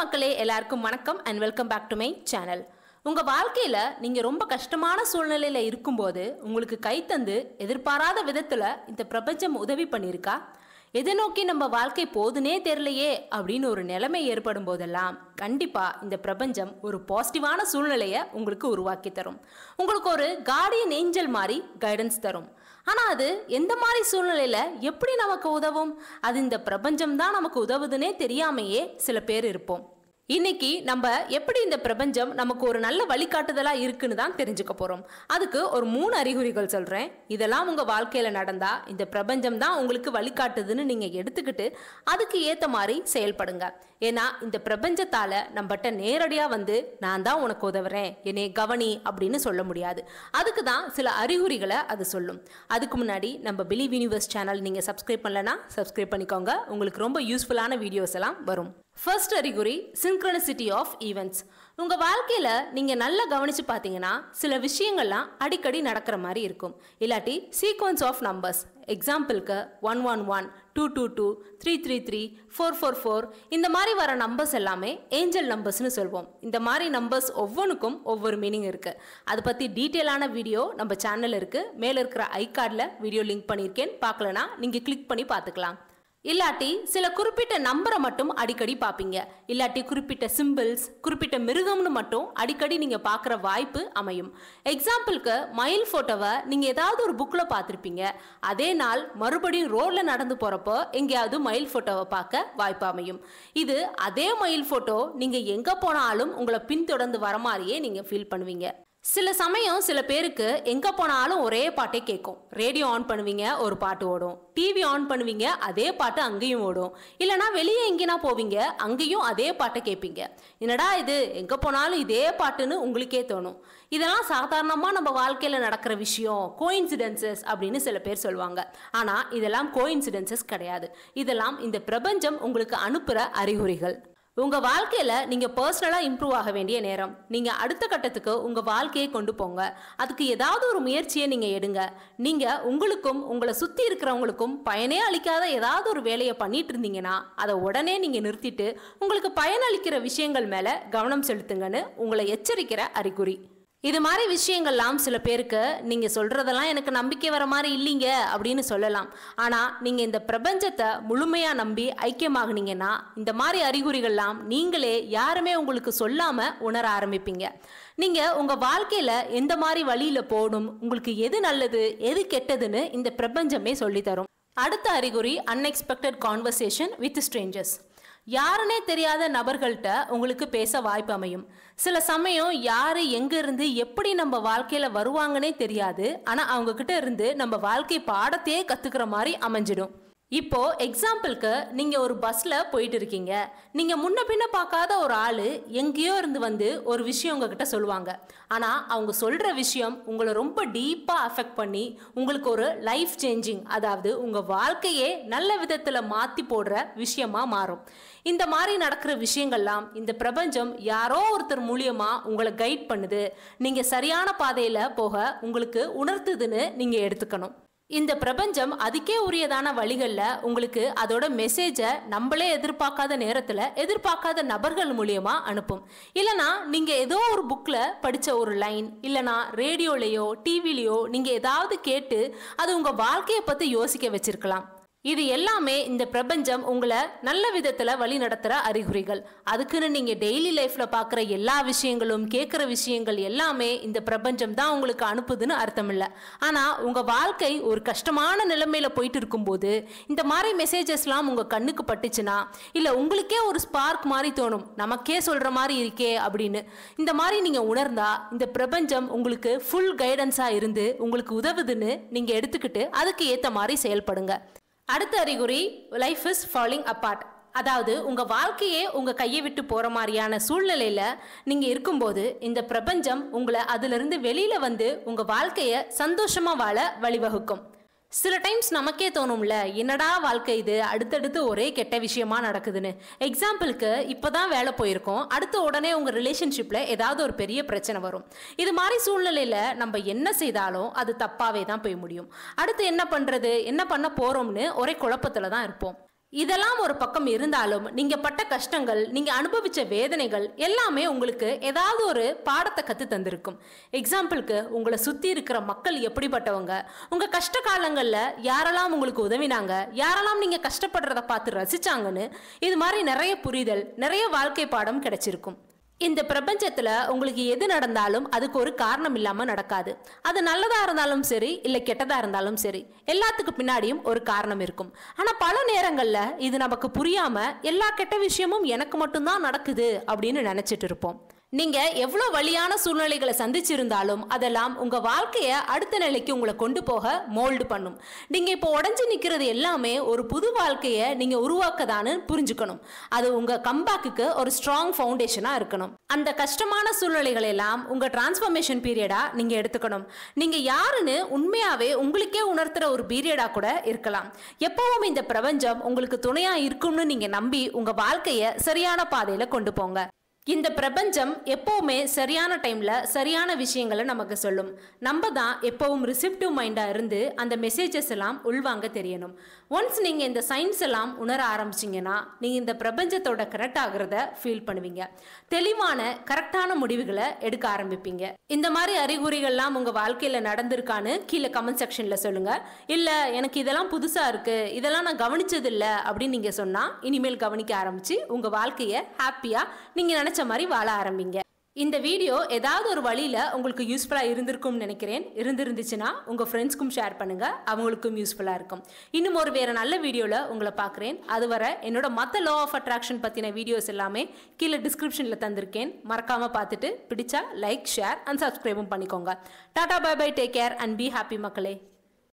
மக்களே எல்லாருக்கும் வணக்கம் and welcome back to my channel உங்கள் வாழ்க்கையில் நீங்கள் ரொம்ப கஷ்டமான சூழ்நிலையில் இருக்கும்போது உங்களுக்கு கை தந்து எதிர்பாராத விதத்தில் இந்த பிரபஞ்சம் உதவி பண்ணியிருக்கா எதை நோக்கி நம்ம வாழ்க்கை போதுனே தெரிலையே அப்படின்னு ஒரு நிலைமை ஏற்படும் போதெல்லாம் கண்டிப்பாக இந்த பிரபஞ்சம் ஒரு பாசிட்டிவான சூழ்நிலையை உங்களுக்கு உருவாக்கி தரும் உங்களுக்கு ஒரு கார்டியன் ஏஞ்சல் மாதிரி கைடன்ஸ் தரும் ஆனால் அது எந்த மாதிரி சூழ்நிலையில் எப்படி நமக்கு உதவும் அது இந்த பிரபஞ்சம் தான் நமக்கு உதவுதுன்னே தெரியாமையே சில பேர் இருப்போம் இன்னைக்கு நம்ம எப்படி இந்த பிரபஞ்சம் நமக்கு ஒரு நல்ல வழிகாட்டுதலா இருக்குன்னு தான் தெரிஞ்சுக்க போறோம் அதுக்கு ஒரு மூணு அறிகுறிகள் சொல்றேன் இதெல்லாம் உங்க வாழ்க்கையில நடந்தா இந்த பிரபஞ்சம் தான் உங்களுக்கு வழிகாட்டுதுன்னு நீங்க எடுத்துக்கிட்டு அதுக்கு ஏத்த மாதிரி செயல்படுங்க ஏன்னா இந்த பிரபஞ்சத்தால நம்மகிட்ட நேரடியா வந்து நான் தான் உனக்கு உதவுறேன் என்னை கவனி அப்படின்னு சொல்ல முடியாது அதுக்கு தான் சில அறிகுறிகளை அது சொல்லும் அதுக்கு முன்னாடி நம்ம பிலீவ் யூனிவர்ஸ் சேனல் நீங்க சப்ஸ்கிரைப் பண்ணலன்னா சப்ஸ்கிரைப் பண்ணிக்கோங்க உங்களுக்கு ரொம்ப யூஸ்ஃபுல்லான வீடியோஸ் எல்லாம் வரும் ஃபர்ஸ்ட் அறிகுறி சிங்க்ரனிசிட்டி ஆஃப் ஈவெண்ட்ஸ் உங்கள் வாழ்க்கையில் நீங்கள் நல்லா கவனித்து பார்த்தீங்கன்னா சில விஷயங்கள்லாம் அடிக்கடி நடக்கிற மாதிரி இருக்கும் இல்லாட்டி சீக்வன்ஸ் ஆஃப் நம்பர்ஸ் எக்ஸாம்பிளுக்கு one one one two two two three three three four four four இந்த மாதிரி வர நம்பர்ஸ் எல்லாமே ஏஞ்சல் நம்பர்ஸ்னு சொல்வோம் இந்த மாதிரி நம்பர்ஸ் ஒவ்வொன்றுக்கும் ஒவ்வொரு மீனிங் இருக்குது அதை பற்றி டீட்டெயிலான வீடியோ நம்ம சேனலில் இருக்குது மேலே இருக்கிற ஐ கார்டில் வீடியோ லிங்க் பண்ணியிருக்கேன் பார்க்கலனா நீங்கள் கிளிக் பண்ணி பார்த்துக்கலாம் இல்லாட்டி சில குறிப்பிட்ட நம்பரை மட்டும் அடிக்கடி பார்ப்பீங்க இல்லாட்டி குறிப்பிட்ட சிம்பிள்ஸ் குறிப்பிட்ட மிருகம்னு மட்டும் அடிக்கடி நீங்கள் பார்க்குற வாய்ப்பு அமையும் எக்ஸாம்பிளுக்கு மயில் ஃபோட்டோவை நீங்கள் ஏதாவது ஒரு புக்கில் பார்த்துருப்பீங்க அதே நாள் மறுபடியும் ரோடில் நடந்து போகிறப்போ எங்கேயாவது மயில் ஃபோட்டோவை பார்க்க வாய்ப்பு அமையும் இது அதே மயில் ஃபோட்டோ நீங்கள் எங்கே போனாலும் உங்களை பின்தொடர்ந்து வர மாதிரியே நீங்கள் ஃபீல் பண்ணுவீங்க சில சமயம் சில பேருக்கு எங்கே போனாலும் ஒரே பாட்டே கேட்கும் ரேடியோ ஆன் பண்ணுவீங்க ஒரு பாட்டு ஓடும் டிவி ஆன் பண்ணுவீங்க அதே பாட்டு அங்கேயும் ஓடும் இல்லைனா வெளியே எங்கேனா போவீங்க அங்கேயும் அதே பாட்டை கேட்பீங்க என்னடா இது எங்கே போனாலும் இதே பாட்டுன்னு உங்களுக்கே தோணும் இதெல்லாம் சாதாரணமாக நம்ம வாழ்க்கையில் நடக்கிற விஷயம் கோயின்சிடென்சஸ் அப்படின்னு சில பேர் சொல்லுவாங்க ஆனால் இதெல்லாம் கோயின்சிடென்சஸ் கிடையாது இதெல்லாம் இந்த பிரபஞ்சம் உங்களுக்கு அனுப்புகிற அறிகுறிகள் உங்க வாழ்க்கையில நீங்க பர்சனலா இம்ப்ரூவ் ஆக வேண்டிய நேரம் நீங்க அடுத்த கட்டத்துக்கு உங்க வாழ்க்கையை கொண்டு போங்க அதுக்கு ஏதாவது ஒரு முயற்சியை நீங்க எடுங்க நீங்க உங்களுக்கும் உங்களை சுத்தி இருக்கிறவங்களுக்கும் பயனே அளிக்காத ஏதாவது ஒரு வேலையை பண்ணிட்டு இருந்தீங்கன்னா அதை உடனே நீங்க நிறுத்திட்டு உங்களுக்கு பயனளிக்கிற விஷயங்கள் மேல கவனம் செலுத்துங்கன்னு உங்களை எச்சரிக்கிற அறிகுறி இது மாதிரி விஷயங்கள்லாம் சில பேருக்கு நீங்கள் சொல்கிறதெல்லாம் எனக்கு நம்பிக்கை வர மாதிரி இல்லைங்க அப்படின்னு சொல்லலாம் ஆனால் நீங்கள் இந்த பிரபஞ்சத்தை முழுமையாக நம்பி ஐக்கியமாகனீங்கன்னா இந்த மாதிரி அறிகுறிகள்லாம் நீங்களே யாருமே உங்களுக்கு சொல்லாமல் உணர ஆரம்பிப்பீங்க நீங்கள் உங்கள் வாழ்க்கையில் எந்த மாதிரி வழியில் போகணும் உங்களுக்கு எது நல்லது எது கெட்டதுன்னு இந்த பிரபஞ்சமே சொல்லித்தரும் அடுத்த அறிகுறி அன்எக்ஸ்பெக்டட் கான்வர்சேஷன் வித் ஸ்ட்ரேஞ்சர்ஸ் யாருன்னே தெரியாத நபர்கள்ட்ட உங்களுக்கு பேச வாய்ப்பு அமையும் சில சமயம் யார் எங்கேருந்து எப்படி நம்ம வாழ்க்கையில் வருவாங்கன்னே தெரியாது ஆனால் அவங்கக்கிட்ட இருந்து நம்ம வாழ்க்கை பாடத்தையே கற்றுக்கிற மாதிரி அமைஞ்சிடும் இப்போ எக்ஸாம்பிளுக்கு நீங்க ஒரு பஸ்ல போயிட்டு இருக்கீங்க நீங்க முன்ன பின்ன பார்க்காத ஒரு ஆளு எங்கேயோ இருந்து வந்து ஒரு விஷயம் உங்ககிட்ட சொல்லுவாங்க ஆனா அவங்க சொல்ற விஷயம் உங்களை ரொம்ப டீப்பா அஃபெக்ட் பண்ணி உங்களுக்கு ஒரு லைஃப் சேஞ்சிங் அதாவது உங்க வாழ்க்கையே நல்ல விதத்துல மாத்தி போடுற விஷயமா மாறும் இந்த மாதிரி நடக்கிற விஷயங்கள்லாம் இந்த பிரபஞ்சம் யாரோ ஒருத்தர் மூலியமா உங்களை கைட் பண்ணுது நீங்க சரியான பாதையில போக உங்களுக்கு உணர்த்துதுன்னு நீங்க எடுத்துக்கணும் இந்த பிரபஞ்சம் அதுக்கே உரியதான வழிகளில் உங்களுக்கு அதோட மெசேஜை நம்மளே எதிர்பார்க்காத நேரத்தில் எதிர்பார்க்காத நபர்கள் மூலியமாக அனுப்பும் இல்லைனா நீங்கள் ஏதோ ஒரு புக்கில் படித்த ஒரு லைன் இல்லைனா ரேடியோலையோ டிவிலேயோ நீங்கள் ஏதாவது கேட்டு அது உங்கள் வாழ்க்கையை பற்றி யோசிக்க வச்சிருக்கலாம் இது எல்லாமே இந்த பிரபஞ்சம் உங்களை நல்ல விதத்தில் வழி நடத்துகிற அறிகுறிகள் அதுக்குன்னு நீங்கள் டெய்லி லைஃப்பில் பார்க்குற எல்லா விஷயங்களும் கேட்குற விஷயங்கள் எல்லாமே இந்த பிரபஞ்சம் தான் உங்களுக்கு அனுப்புதுன்னு அர்த்தம் ஆனால் உங்கள் வாழ்க்கை ஒரு கஷ்டமான நிலைமையில் போயிட்டு இருக்கும்போது இந்த மாதிரி மெசேஜஸ்லாம் உங்கள் கண்ணுக்கு பட்டுச்சுன்னா இல்லை உங்களுக்கே ஒரு ஸ்பார்க் மாதிரி தோணும் நமக்கே சொல்கிற மாதிரி இருக்கே அப்படின்னு இந்த மாதிரி நீங்கள் உணர்ந்தால் இந்த பிரபஞ்சம் உங்களுக்கு ஃபுல் கைடன்ஸாக இருந்து உங்களுக்கு உதவுதுன்னு நீங்கள் எடுத்துக்கிட்டு அதுக்கு ஏற்ற மாதிரி செயல்படுங்க அடுத்த அறிகுறி லைஃப் இஸ் ஃபாலிங் அப்பார்ட் அதாவது உங்கள் வாழ்க்கையே உங்கள் கையை விட்டு போகிற மாதிரியான சூழ்நிலையில் நீங்கள் இருக்கும்போது இந்த பிரபஞ்சம் உங்களை அதிலிருந்து வெளியில் வந்து உங்கள் வாழ்க்கையை சந்தோஷமாக வாழ வழிவகுக்கும் சில டைம்ஸ் நமக்கே தோணும்ல என்னடா வாழ்க்கை இது அடுத்தடுத்து ஒரே கெட்ட விஷயமா நடக்குதுன்னு எக்ஸாம்பிளுக்கு இப்போ தான் வேலை போயிருக்கோம் அடுத்த உடனே உங்கள் ரிலேஷன்ஷிப்பில் ஏதாவது ஒரு பெரிய பிரச்சனை வரும் இது மாதிரி சூழ்நிலையில் நம்ம என்ன செய்தாலும் அது தப்பாகவே தான் போய் முடியும் அடுத்து என்ன பண்ணுறது என்ன பண்ண போகிறோம்னு ஒரே குழப்பத்தில் தான் இருப்போம் இதெல்லாம் ஒரு பக்கம் இருந்தாலும் நீங்க பட்ட கஷ்டங்கள் நீங்க அனுபவிச்ச வேதனைகள் எல்லாமே உங்களுக்கு ஏதாவது ஒரு பாடத்தை கத்து தந்திருக்கும் எக்ஸாம்பிளுக்கு உங்களை சுத்தி இருக்கிற மக்கள் எப்படிப்பட்டவங்க உங்க கஷ்ட காலங்கள்ல யாரெல்லாம் உங்களுக்கு உதவினாங்க யாரெல்லாம் நீங்க கஷ்டப்படுறத பார்த்து ரசிச்சாங்கன்னு இது மாதிரி நிறைய புரிதல் நிறைய வாழ்க்கை பாடம் கிடைச்சிருக்கும் இந்த பிரபஞ்சத்துல உங்களுக்கு எது நடந்தாலும் அதுக்கு ஒரு காரணம் இல்லாம நடக்காது அது நல்லதா இருந்தாலும் சரி இல்ல கெட்டதா இருந்தாலும் சரி எல்லாத்துக்கு பின்னாடியும் ஒரு காரணம் இருக்கும் ஆனா பல நேரங்கள்ல இது நமக்கு புரியாம எல்லா கெட்ட விஷயமும் எனக்கு மட்டும்தான் நடக்குது அப்படின்னு நினைச்சிட்டு இருப்போம் நீங்க எவ்வளோ வழியான சூழ்நிலைகளை சந்திச்சிருந்தாலும் அதெல்லாம் உங்க வாழ்க்கைய அடுத்த நிலைக்கு உங்களை கொண்டு போக மோல்டு பண்ணும் நீங்க இப்போ உடஞ்சி நிற்கிறது எல்லாமே ஒரு புது வாழ்க்கையை நீங்க உருவாக்கதான்னு புரிஞ்சுக்கணும் அது உங்க கம்பாக்கு ஒரு ஸ்ட்ராங் ஃபவுண்டேஷனா இருக்கணும் அந்த கஷ்டமான சூழ்நிலைகள் எல்லாம் உங்க டிரான்ஸ்ஃபர்மேஷன் பீரியடா நீங்க எடுத்துக்கணும் நீங்க யாருன்னு உண்மையாவே உங்களுக்கே உணர்த்துற ஒரு பீரியடா கூட இருக்கலாம் எப்பவும் இந்த பிரபஞ்சம் உங்களுக்கு துணையா இருக்கும்னு நீங்க நம்பி உங்க வாழ்க்கைய சரியான பாதையில கொண்டு போங்க இந்த பிரபஞ்சம் எப்போவுமே சரியான டைமில் சரியான விஷயங்களை நமக்கு சொல்லும் நம்ம தான் எப்போவும் ரிசிப்டிவ் மைண்டாக இருந்து அந்த மெசேஜஸ் எல்லாம் உள்வாங்க தெரியணும் ஒன்ஸ் நீங்கள் இந்த சயின்ஸ் எல்லாம் உணர ஆரம்பிச்சிங்கன்னா நீங்கள் இந்த பிரபஞ்சத்தோட கரெக்ட் ஆகிறத ஃபீல் பண்ணுவீங்க தெளிவான கரெக்டான முடிவுகளை எடுக்க ஆரம்பிப்பீங்க இந்த மாதிரி அறிகுறிகள்லாம் உங்கள் வாழ்க்கையில் நடந்திருக்கான்னு கீழே கமெண்ட் செக்ஷனில் சொல்லுங்கள் இல்லை எனக்கு இதெல்லாம் புதுசாக இருக்குது இதெல்லாம் நான் கவனிச்சதில்லை அப்படின்னு நீங்கள் சொன்னால் இனிமேல் கவனிக்க ஆரம்பித்து உங்கள் வாழ்க்கையை ஹாப்பியாக நீங்கள் நினச்ச மாதிரி வாழ ஆரம்பிங்க இந்த வீடியோ ஏதாவது ஒரு வழியில் உங்களுக்கு யூஸ்ஃபுல்லாக இருந்திருக்கும்னு நினைக்கிறேன் இருந்திருந்துச்சுன்னா உங்கள் ஃப்ரெண்ட்ஸ்க்கும் ஷேர் பண்ணுங்கள் அவங்களுக்கும் யூஸ்ஃபுல்லாக இருக்கும் இன்னும் ஒரு வேறு நல்ல வீடியோவில் உங்களை பார்க்குறேன் அதுவரை என்னோட மற்ற லோ ஆஃப் அட்ராக்ஷன் பற்றின வீடியோஸ் எல்லாமே கீழே டிஸ்கிரிப்ஷனில் தந்திருக்கேன் மறக்காமல் பார்த்துட்டு பிடிச்சா லைக் ஷேர் அண்ட் சப்ஸ்கிரைபும் பண்ணிக்கோங்க tata bye bye take care and be happy மக்களே